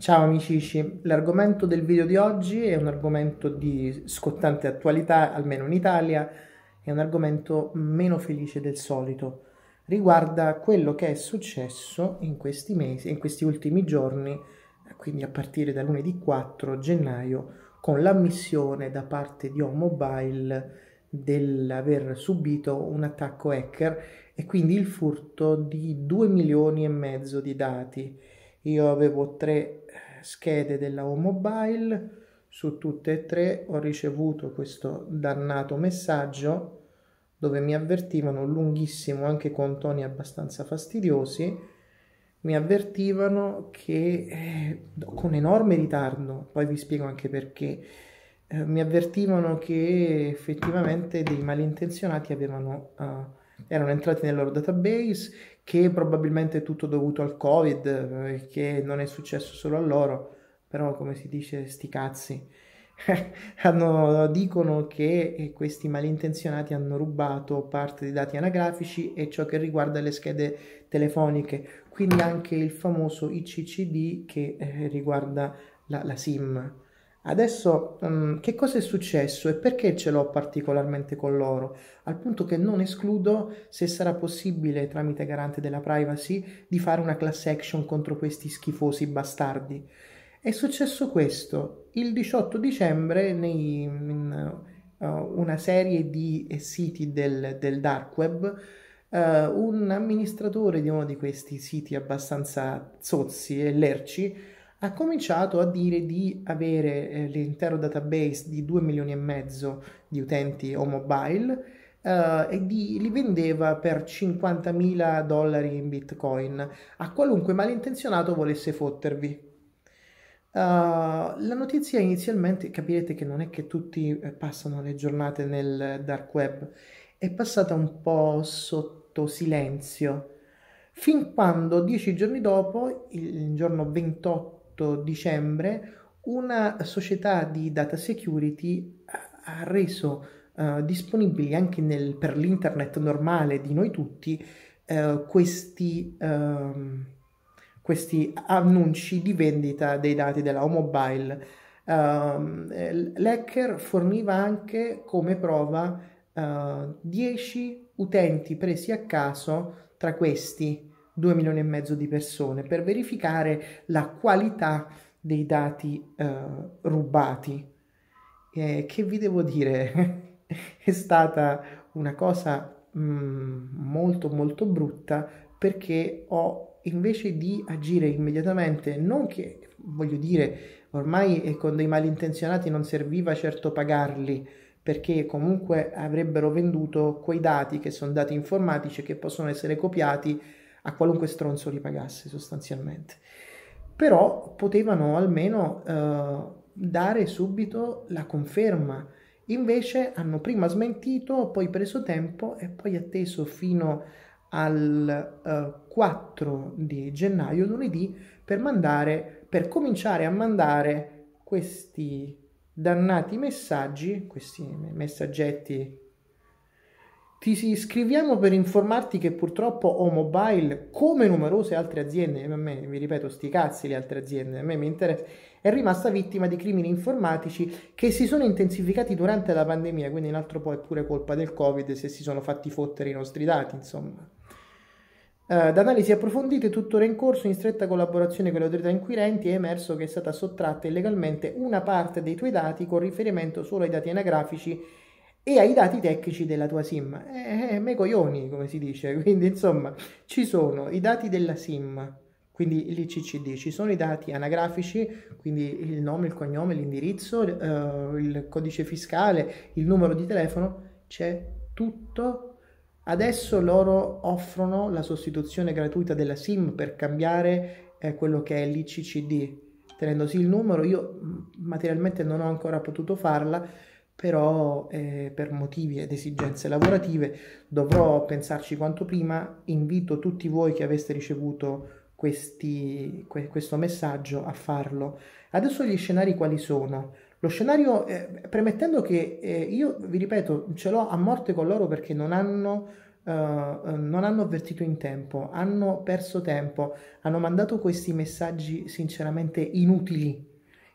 Ciao amici, l'argomento del video di oggi è un argomento di scottante attualità, almeno in Italia, è un argomento meno felice del solito. Riguarda quello che è successo in questi mesi, in questi ultimi giorni, quindi a partire da lunedì 4 gennaio, con l'ammissione da parte di Omobile dell'aver subito un attacco hacker e quindi il furto di 2 milioni e mezzo di dati io avevo tre schede della Omobile su tutte e tre ho ricevuto questo dannato messaggio dove mi avvertivano lunghissimo anche con toni abbastanza fastidiosi mi avvertivano che eh, con enorme ritardo poi vi spiego anche perché eh, mi avvertivano che effettivamente dei malintenzionati avevano eh, erano entrati nel loro database, che probabilmente è tutto dovuto al Covid, eh, che non è successo solo a loro, però come si dice, sti cazzi. hanno, dicono che eh, questi malintenzionati hanno rubato parte dei dati anagrafici e ciò che riguarda le schede telefoniche, quindi anche il famoso ICCD che eh, riguarda la, la SIM. Adesso um, che cosa è successo e perché ce l'ho particolarmente con loro? Al punto che non escludo se sarà possibile tramite garante della privacy di fare una class action contro questi schifosi bastardi. È successo questo il 18 dicembre nei, in uh, una serie di eh, siti del, del dark web. Uh, un amministratore di uno di questi siti abbastanza zozzi e lerci ha cominciato a dire di avere eh, l'intero database di 2 milioni e mezzo di utenti o mobile eh, e di, li vendeva per 50 mila dollari in bitcoin a qualunque malintenzionato volesse fottervi. Uh, la notizia inizialmente capirete che non è che tutti eh, passano le giornate nel dark web, è passata un po' sotto silenzio fin quando dieci giorni dopo, il giorno 28 18 dicembre una società di data security ha reso uh, disponibili anche nel, per l'internet normale di noi tutti uh, questi, uh, questi, annunci di vendita dei dati della Omobile. Ehm, l'hacker forniva anche come prova 10 eh, utenti presi a caso tra questi 2 milioni e mezzo di persone per verificare la qualità dei dati eh, rubati. Eh, che vi devo dire? È stata una cosa mh, mm, molto molto brutta perché ho invece di agire immediatamente, non che voglio dire ormai con dei malintenzionati non serviva certo pagarli perché comunque avrebbero venduto quei dati che sono dati informatici che possono essere copiati a qualunque stronzo li pagasse sostanzialmente. Però potevano almeno eh, dare subito la conferma. Invece hanno prima smentito, poi preso tempo e poi atteso fino al eh, 4 di gennaio, lunedì, per mandare, per cominciare a mandare questi dannati messaggi, questi messaggetti ti iscriviamo per informarti che purtroppo O-Mobile, come numerose altre aziende, a me, vi ripeto, sti cazzi le altre aziende, a me mi interessa, è rimasta vittima di crimini informatici che si sono intensificati durante la pandemia, quindi in altro po' è pure colpa del Covid se si sono fatti fottere i nostri dati, insomma. Uh, da analisi approfondite tuttora in corso in stretta collaborazione con le autorità inquirenti è emerso che è stata sottratta illegalmente una parte dei tuoi dati con riferimento solo ai dati anagrafici e ai dati tecnici della tua SIM. Eh, eh, me coglioni, come si dice. Quindi, insomma, ci sono i dati della SIM, quindi l'ICCD, ci sono i dati anagrafici, quindi il nome, il cognome, l'indirizzo, eh, il codice fiscale, il numero di telefono, c'è tutto. Adesso loro offrono la sostituzione gratuita della SIM per cambiare eh, quello che è l'ICCD, tenendosi il numero. Io mm, materialmente non ho ancora potuto farla però eh, per motivi ed esigenze lavorative dovrò pensarci quanto prima. Invito tutti voi che aveste ricevuto questi, que- questo messaggio a farlo. Adesso gli scenari quali sono? Lo scenario, eh, premettendo che eh, io, vi ripeto, ce l'ho a morte con loro perché non hanno, eh, non hanno avvertito in tempo, hanno perso tempo, hanno mandato questi messaggi sinceramente inutili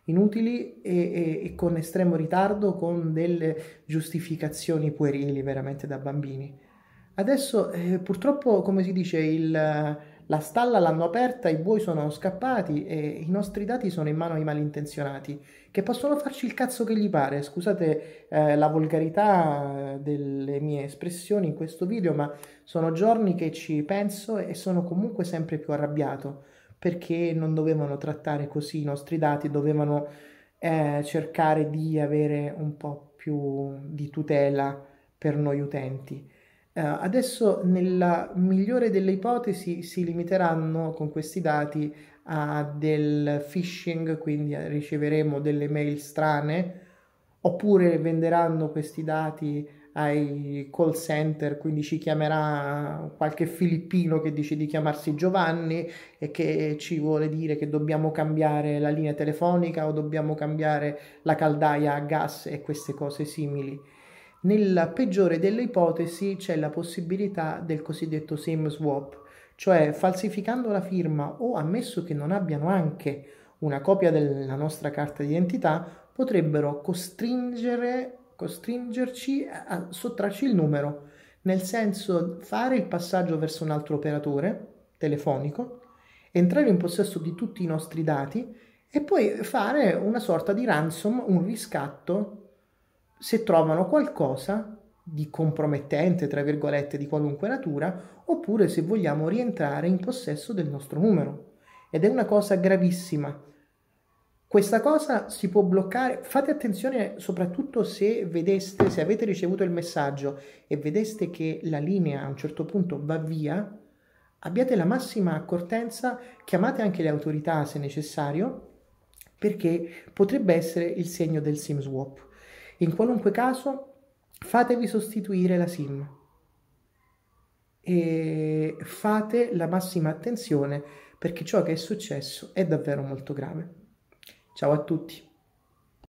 inutili e, e, e con estremo ritardo, con delle giustificazioni puerili veramente da bambini. Adesso eh, purtroppo, come si dice, il, la stalla l'hanno aperta, i buoi sono scappati e i nostri dati sono in mano ai malintenzionati, che possono farci il cazzo che gli pare. Scusate eh, la volgarità eh, delle mie espressioni in questo video, ma sono giorni che ci penso e sono comunque sempre più arrabbiato perché non dovevano trattare così i nostri dati, dovevano eh, cercare di avere un po' più di tutela per noi utenti. Eh, adesso nella migliore delle ipotesi si limiteranno con questi dati a del phishing, quindi riceveremo delle mail strane, oppure venderanno questi dati ai call center, quindi ci chiamerà qualche filippino che dice di chiamarsi Giovanni e che ci vuole dire che dobbiamo cambiare la linea telefonica o dobbiamo cambiare la caldaia a gas e queste cose simili. Nella peggiore delle ipotesi c'è la possibilità del cosiddetto SIM swap, cioè falsificando la firma o ammesso che non abbiano anche una copia della nostra carta d'identità, potrebbero costringere costringerci a sottrarci il numero, nel senso fare il passaggio verso un altro operatore telefonico, entrare in possesso di tutti i nostri dati e poi fare una sorta di ransom, un riscatto se trovano qualcosa di compromettente, tra virgolette, di qualunque natura, oppure se vogliamo rientrare in possesso del nostro numero. Ed è una cosa gravissima questa cosa si può bloccare, fate attenzione soprattutto se vedeste, se avete ricevuto il messaggio e vedeste che la linea a un certo punto va via, abbiate la massima accortezza, chiamate anche le autorità se necessario, perché potrebbe essere il segno del SIM swap. In qualunque caso, fatevi sostituire la SIM e fate la massima attenzione perché ciò che è successo è davvero molto grave. Ciao a tutti.